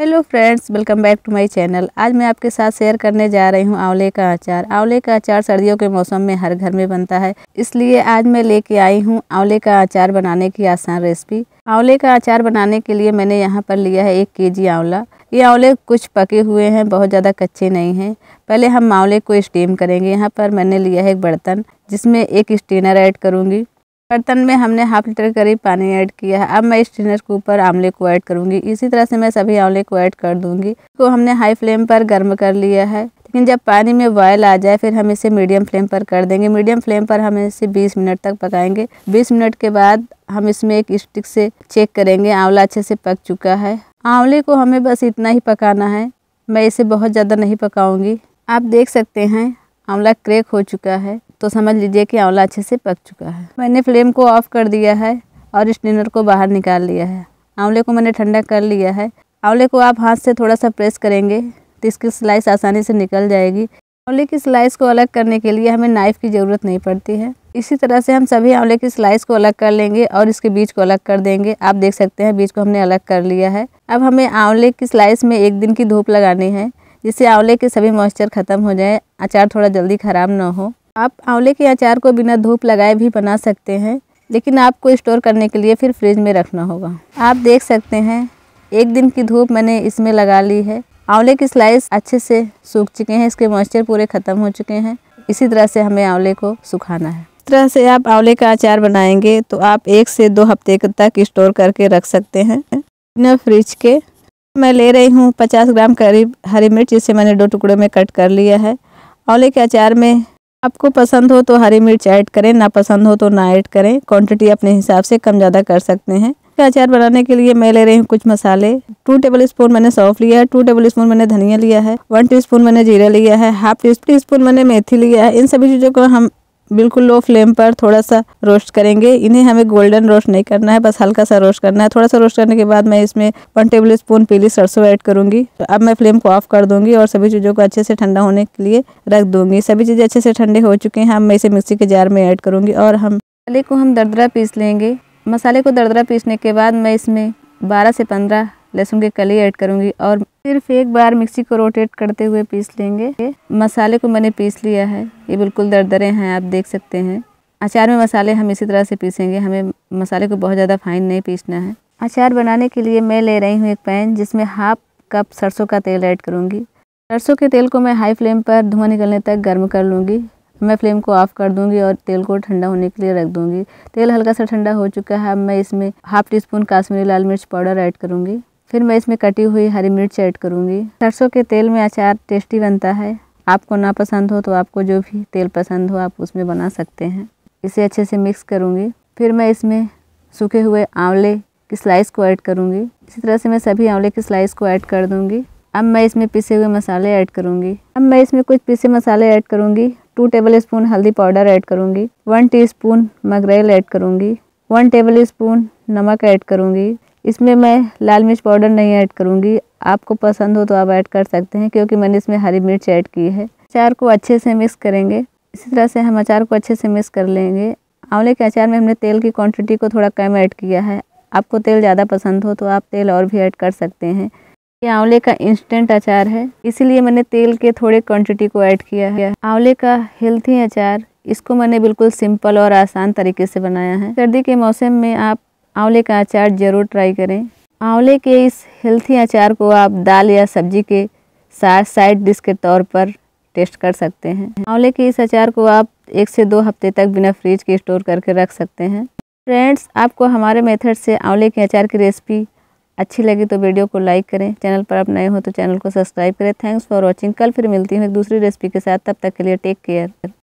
hello friends welcome back to my channel आज मैं आपके साथ शेयर करने जा रही हूँ आंवले का अचार आंवले का अचार सर्दियों के मौसम में हर घर में बनता है इसलिए आज मैं लेके आई हूँ आंवले का अचार बनाने की आसान रेसिपी आंवले का अचार बनाने के लिए मैंने यहाँ पर लिया है एक केजी आंवला ये आंवले कुछ पके हुए हैं बहुत ज़्यादा कच्चे नहीं हैं पहले हम आंवले को स्टीम करेंगे यहाँ पर मैंने लिया है एक बर्तन जिसमें एक स्टीनर ऐड करूँगी बर्तन में हमने हाफ लीटर करीब पानी ऐड किया है अब मैं इस के ऊपर आंवले को ऐड करूंगी इसी तरह से मैं सभी आंवले को ऐड कर दूंगी इसको हमने हाई फ्लेम पर गर्म कर लिया है लेकिन जब पानी में बॉयल आ जाए फिर हम इसे मीडियम फ्लेम पर कर देंगे मीडियम फ्लेम पर हम इसे 20 मिनट तक पकाएंगे 20 मिनट के बाद हम इसमें एक स्टिक से चेक करेंगे आंवला अच्छे से पक चुका है आंवले को हमें बस इतना ही पकाना है मैं इसे बहुत ज़्यादा नहीं पकाऊंगी आप देख सकते हैं आंवला क्रेक हो चुका है तो समझ लीजिए कि आंवला अच्छे से पक चुका है मैंने फ्लेम को ऑफ कर दिया है और स्टीनर को बाहर निकाल लिया है आंवले को मैंने ठंडा कर लिया है आंवले को आप हाथ से थोड़ा सा प्रेस करेंगे तो इसकी स्लाइस आसानी से निकल जाएगी आंवले की स्लाइस को अलग करने के लिए हमें नाइफ़ की ज़रूरत नहीं पड़ती है इसी तरह से हम सभी आंवले की स्लाइस को अलग कर लेंगे और इसके बीज को अलग कर देंगे आप देख सकते हैं बीज को हमने अलग कर लिया है अब हमें आंवले की स्लाइस में एक दिन की धूप लगानी है जिससे आंवले के सभी मॉइस्चर ख़त्म हो जाए अचार थोड़ा जल्दी ख़राब ना हो आप आंवले के अचार को बिना धूप लगाए भी बना सकते हैं लेकिन आपको स्टोर करने के लिए फिर फ्रिज में रखना होगा आप देख सकते हैं एक दिन की धूप मैंने इसमें लगा ली है आंवले की स्लाइस अच्छे से सूख चुके हैं इसके मॉइस्चर पूरे ख़त्म हो चुके हैं इसी तरह से हमें आंवले को सुखाना है इस तरह से आप आंवले का अचार बनाएंगे तो आप एक से दो हफ्ते तक स्टोर करके रख सकते हैं बिना फ्रिज के मैं ले रही हूँ पचास ग्राम करीब हरी मिर्च जिसे मैंने दो टुकड़ों में कट कर लिया है आंवले के अचार में आपको पसंद हो तो हरी मिर्च ऐड करें ना पसंद हो तो ना ऐड करें क्वांटिटी अपने हिसाब से कम ज़्यादा कर सकते हैं अचार बनाने के लिए मैं ले रही हूँ कुछ मसाले टू टेबल स्पून मैंने सौंफ लिया है टू टेबल स्पून मैंने धनिया लिया है वन टी स्पून मैंने जीरा लिया है हाफ टी स्पून मैंने मेथी लिया है इन सभी चीज़ों को हम बिल्कुल लो फ्लेम पर थोड़ा सा रोस्ट करेंगे इन्हें हमें गोल्डन रोस्ट नहीं करना है बस हल्का सा रोस्ट करना है थोड़ा सा रोस्ट करने के बाद मैं इसमें वन टेबल स्पून पीली सरसों ऐड करूंगी तो अब मैं फ्लेम को ऑफ कर दूंगी और सभी चीज़ों को अच्छे से ठंडा होने के लिए रख दूंगी सभी चीज़ें अच्छे से ठंडे हो चुके हैं हम मैं इसे मिक्सी के जार में ऐड करूँगी और हम मसाले को हम दरदरा पीस लेंगे मसाले को दरदरा पीसने के बाद मैं इसमें बारह से पंद्रह लहसुन के कली ऐड करूँगी और सिर्फ एक बार मिक्सी को रोटेट करते हुए पीस लेंगे मसाले को मैंने पीस लिया है ये बिल्कुल दरदरे हैं आप देख सकते हैं अचार में मसाले हम इसी तरह से पीसेंगे हमें मसाले को बहुत ज़्यादा फाइन नहीं पीसना है अचार बनाने के लिए मैं ले रही हूँ एक पैन जिसमें हाफ कप सरसों का तेल ऐड करूँगी सरसों के तेल को मैं हाई फ्लेम पर धुआं निकलने तक गर्म कर लूँगी मैं फ्लेम को ऑफ़ कर दूंगी और तेल को ठंडा होने के लिए रख दूंगी तेल हल्का सा ठंडा हो चुका है अब मैं इसमें हाफ टी स्पून काश्मीरी लाल मिर्च पाउडर ऐड करूंगी फिर मैं इसमें कटी हुई हरी मिर्च ऐड करूँगी सरसों के तेल में अचार टेस्टी बनता है आपको ना पसंद हो तो आपको जो भी तेल पसंद हो आप उसमें बना सकते हैं इसे अच्छे से मिक्स करूँगी फिर मैं इसमें सूखे हुए आंवले की स्लाइस को ऐड करूँगी इसी तरह से मैं सभी आंवले की स्लाइस को ऐड कर दूँगी अब मैं इसमें पिसे हुए मसाले ऐड करूँगी अब मैं इसमें कुछ पिसे मसाले ऐड करूँगी टू टेबल स्पून हल्दी पाउडर ऐड करूँगी वन टी स्पून मगरेल ऐड करूँगी वन टेबल स्पून नमक ऐड करूँगी इसमें मैं लाल मिर्च पाउडर नहीं ऐड करूँगी आपको पसंद हो तो आप ऐड कर सकते हैं क्योंकि मैंने इसमें हरी मिर्च ऐड की है अचार को अच्छे से मिक्स करेंगे इसी तरह से हम अचार को अच्छे से मिक्स कर लेंगे आंवले के अचार में हमने तेल की क्वांटिटी को थोड़ा कम ऐड किया है आपको तेल ज़्यादा पसंद हो तो आप तेल और भी ऐड कर सकते हैं ये आंवले का इंस्टेंट अचार है इसीलिए मैंने तेल के थोड़े क्वांटिटी को ऐड किया है आंवले का हेल्थी अचार इसको मैंने बिल्कुल सिंपल और आसान तरीके से बनाया है सर्दी के मौसम में आप आंवले का अचार ज़रूर ट्राई करें आंवले के इस हेल्थी अचार को आप दाल या सब्जी के साथ साइड डिश के तौर पर टेस्ट कर सकते हैं आंवले के इस अचार को आप एक से दो हफ्ते तक बिना फ्रिज के स्टोर करके रख सकते हैं फ्रेंड्स आपको हमारे मेथड से आंवले के अचार की रेसिपी अच्छी लगी तो वीडियो को लाइक करें चैनल पर आप नए हो तो चैनल को सब्सक्राइब करें थैंक्स फॉर वॉचिंग कल फिर मिलती हूँ एक दूसरी रेसिपी के साथ तब तक के लिए टेक केयर